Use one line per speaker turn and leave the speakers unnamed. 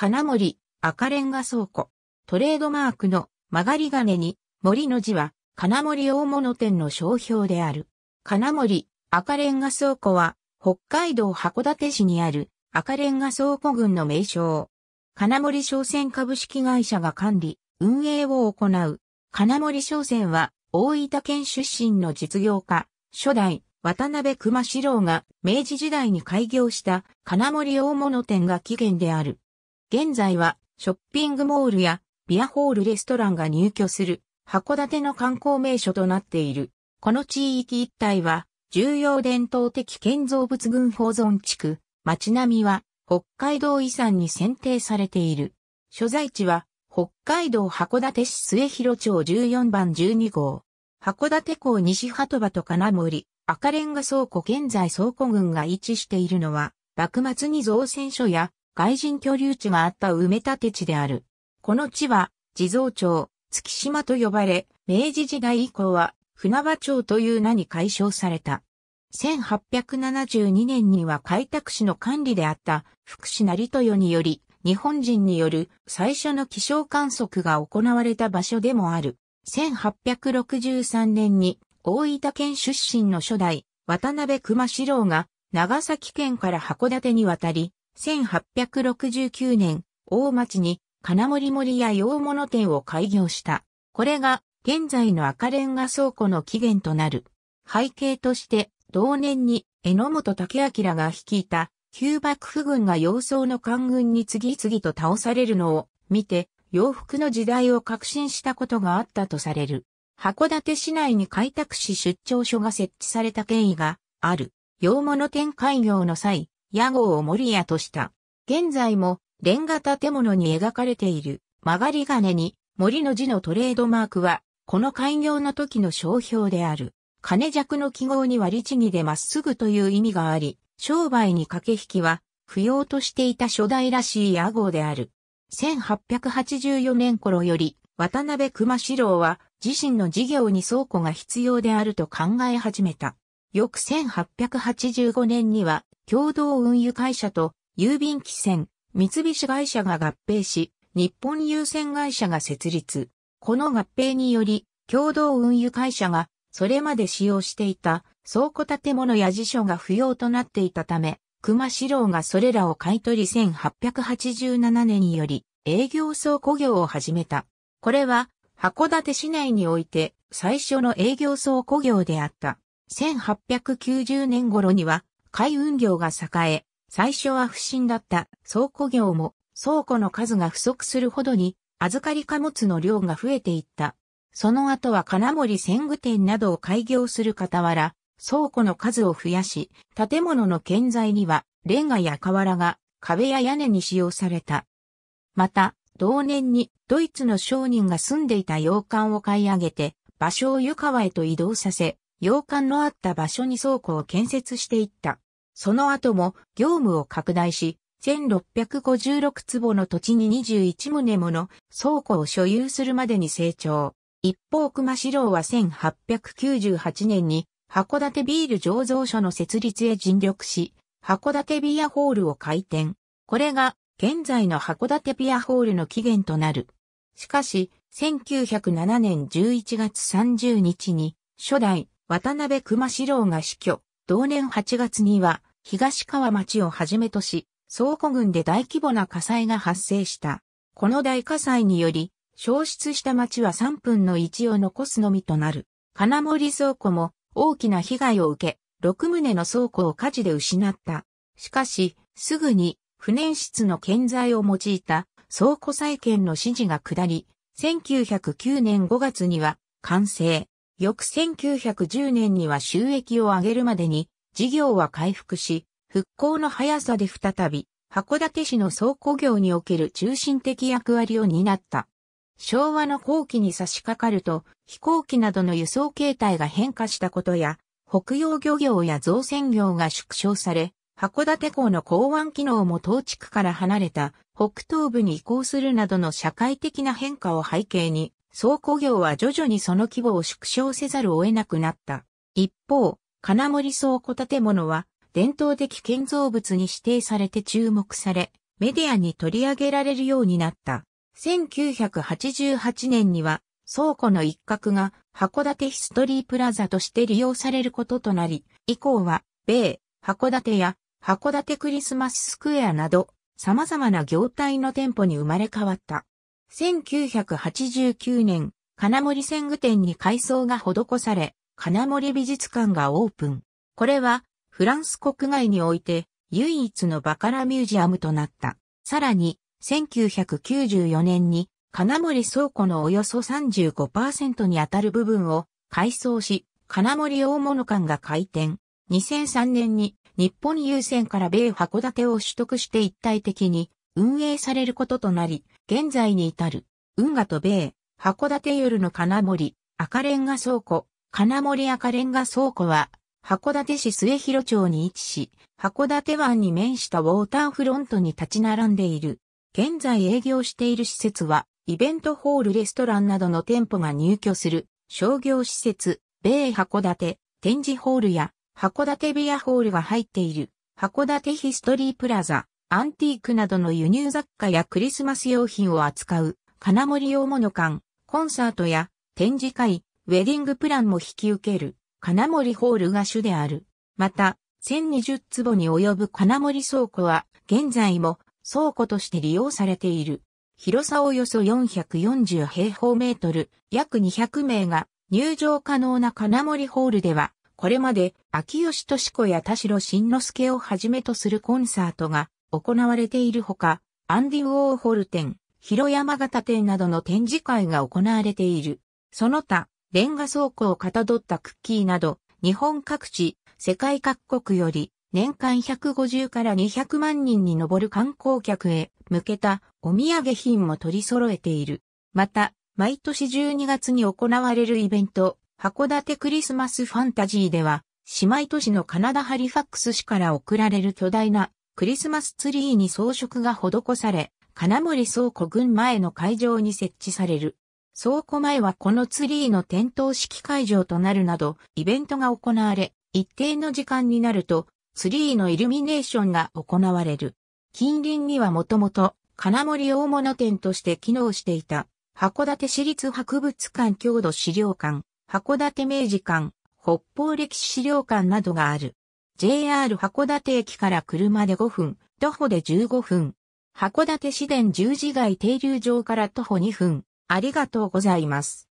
金森、赤レンガ倉庫。トレードマークの曲がり金に森の字は金森大物店の商標である。金森、赤レンガ倉庫は北海道函館市にある赤レンガ倉庫群の名称。金森商船株式会社が管理、運営を行う。金森商船は大分県出身の実業家、初代渡辺熊四郎が明治時代に開業した金森大物店が起源である。現在はショッピングモールやビアホールレストランが入居する函館の観光名所となっている。この地域一帯は重要伝統的建造物群保存地区、街並みは北海道遺産に選定されている。所在地は北海道函館市末広町14番12号。函館港西鳩場と金森、赤レンガ倉庫現在倉庫群が位置しているのは、幕末に造船所や外人居留地があった埋め立て地である。この地は、地蔵町、月島と呼ばれ、明治時代以降は、船場町という名に改称された。1872年には開拓市の管理であった福祉成豊により、日本人による最初の気象観測が行われた場所でもある。1863年に大分県出身の初代渡辺熊四郎が長崎県から函館に渡り、1869年、大町に金森森や洋物店を開業した。これが現在の赤レンガ倉庫の起源となる。背景として同年に榎本武明が率いた旧幕府軍が洋装の官軍に次々と倒されるのを見て洋服の時代を革新したことがあったとされる。函館市内に開拓市出張所が設置された経緯がある。洋物店開業の際、屋号を森屋とした。現在も、レンガ建物に描かれている曲がり金に森の字のトレードマークは、この開業の時の商標である。金弱の記号に割り儀でまっすぐという意味があり、商売に駆け引きは、不要としていた初代らしい屋号である。1884年頃より、渡辺熊四郎は、自身の事業に倉庫が必要であると考え始めた。翌1885年には、共同運輸会社と郵便機船、三菱会社が合併し、日本郵船会社が設立。この合併により、共同運輸会社が、それまで使用していた倉庫建物や辞書が不要となっていたため、熊四郎がそれらを買い取り1887年により営業倉庫業を始めた。これは函館市内において最初の営業倉庫業であった。1890年頃には海運業が栄え、最初は不振だった倉庫業も倉庫の数が不足するほどに預かり貨物の量が増えていった。その後は金森鮮具店などを開業する傍ら、倉庫の数を増やし、建物の建材にはレンガや瓦が壁や屋根に使用された。また、同年にドイツの商人が住んでいた洋館を買い上げて、場所を湯川へと移動させ、洋館のあった場所に倉庫を建設していった。その後も業務を拡大し、1656坪の土地に21棟もの倉庫を所有するまでに成長。一方熊四郎は1898年に函館ビール醸造所の設立へ尽力し、函館ビアホールを開店。これが現在の函館ビアホールの起源となる。しかし、1907年11月30日に初代渡辺熊四郎が死去。同年8月には東川町をはじめとし、倉庫群で大規模な火災が発生した。この大火災により、消失した町は3分の1を残すのみとなる。金森倉庫も大きな被害を受け、6棟の倉庫を火事で失った。しかし、すぐに不燃室の建材を用いた倉庫再建の指示が下り、1909年5月には完成。翌1910年には収益を上げるまでに事業は回復し、復興の速さで再び、函館市の倉庫業における中心的役割を担った。昭和の後期に差し掛かると、飛行機などの輸送形態が変化したことや、北洋漁業や造船業が縮小され、函館港の港湾機能も当地区から離れた北東部に移行するなどの社会的な変化を背景に、倉庫業は徐々にその規模を縮小せざるを得なくなった。一方、金森倉庫建物は伝統的建造物に指定されて注目され、メディアに取り上げられるようになった。1988年には倉庫の一角が函館ヒストリープラザとして利用されることとなり、以降は米、函館や函館クリスマススクエアなど様々な業態の店舗に生まれ変わった。1989年、金森鮮具店に改装が施され、金森美術館がオープン。これは、フランス国外において、唯一のバカラミュージアムとなった。さらに、1994年に、金森倉庫のおよそ35%にあたる部分を改装し、金森大物館が開店。2003年に日本郵船から米函館を取得して一体的に運営されることとなり、現在に至る、運河と米、函館夜の金森、赤レンガ倉庫、金森赤レンガ倉庫は、函館市末広町に位置し、函館湾に面したウォーターフロントに立ち並んでいる。現在営業している施設は、イベントホールレストランなどの店舗が入居する商業施設、米函館展示ホールや函館ビアホールが入っている函館ヒストリープラザ、アンティークなどの輸入雑貨やクリスマス用品を扱う金森用物館、コンサートや展示会、ウェディングプランも引き受ける、金森ホールが主である。また、1020坪に及ぶ金森倉庫は、現在も倉庫として利用されている。広さおよそ440平方メートル、約200名が入場可能な金森ホールでは、これまで秋吉敏子や田代慎之介をはじめとするコンサートが行われているほか、アンディ・ウォーホル展、広山形展などの展示会が行われている。その他、レンガ倉庫をかたどったクッキーなど、日本各地、世界各国より、年間150から200万人に上る観光客へ向けたお土産品も取り揃えている。また、毎年12月に行われるイベント、函館クリスマスファンタジーでは、姉妹都市のカナダハリファックス市から送られる巨大なクリスマスツリーに装飾が施され、金森倉庫群前の会場に設置される。倉庫前はこのツリーの点灯式会場となるなど、イベントが行われ、一定の時間になると、ツリーのイルミネーションが行われる。近隣にはもともと、金森大物店として機能していた、函館市立博物館郷土資料館、函館明治館、北方歴史資料館などがある。JR 函館駅から車で5分、徒歩で15分。函館市電十字街停留場から徒歩2分。ありがとうございます。